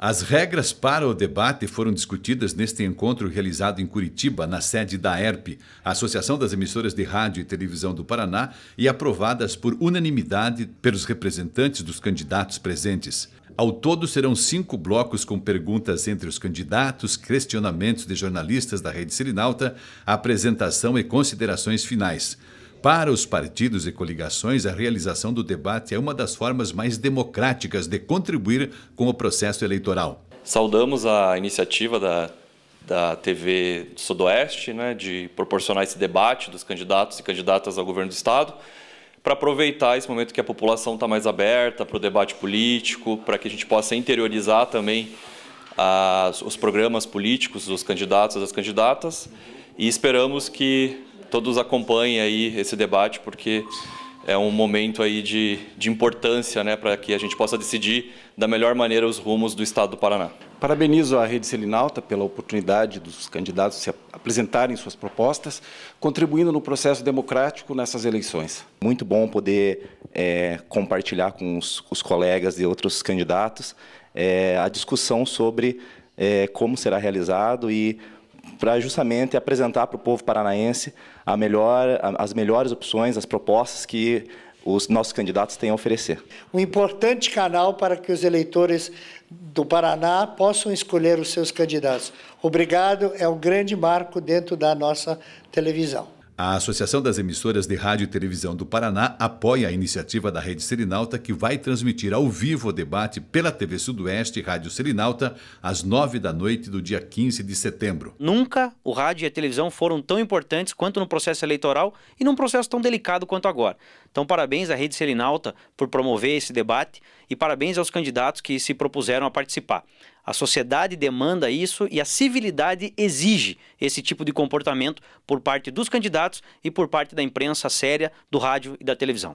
As regras para o debate foram discutidas neste encontro realizado em Curitiba, na sede da ERP, Associação das Emissoras de Rádio e Televisão do Paraná, e aprovadas por unanimidade pelos representantes dos candidatos presentes. Ao todo, serão cinco blocos com perguntas entre os candidatos, questionamentos de jornalistas da Rede Serinalta, apresentação e considerações finais. Para os partidos e coligações, a realização do debate é uma das formas mais democráticas de contribuir com o processo eleitoral. Saudamos a iniciativa da, da TV Sudoeste né, de proporcionar esse debate dos candidatos e candidatas ao governo do Estado para aproveitar esse momento que a população está mais aberta para o debate político, para que a gente possa interiorizar também as, os programas políticos dos candidatos e das candidatas. E esperamos que todos acompanhem aí esse debate, porque é um momento aí de, de importância né, para que a gente possa decidir da melhor maneira os rumos do Estado do Paraná. Parabenizo a Rede Selinalta pela oportunidade dos candidatos se apresentarem suas propostas, contribuindo no processo democrático nessas eleições. Muito bom poder é, compartilhar com os, os, colegas e outros candidatos é, a discussão sobre é, como será realizado e para justamente apresentar para o povo paranaense melhor, as melhores opções, as propostas que os nossos candidatos têm a oferecer. Um importante canal para que os eleitores do Paraná possam escolher os seus candidatos. Obrigado, é um grande marco dentro da nossa televisão. A Associação das Emissoras de Rádio e Televisão do Paraná apoia a iniciativa da Rede Serinalta, que vai transmitir ao vivo o debate pela TV Sudoeste Rádio Serinalta às nove da noite do dia 15 de setembro. Nunca o rádio e a televisão foram tão importantes quanto no processo eleitoral e num processo tão delicado quanto agora. Então, parabéns à Rede Serinalta por promover esse debate e parabéns aos candidatos que se propuseram a participar. A sociedade demanda isso e a civilidade exige esse tipo de comportamento por parte dos candidatos e por parte da imprensa séria, do rádio e da televisão.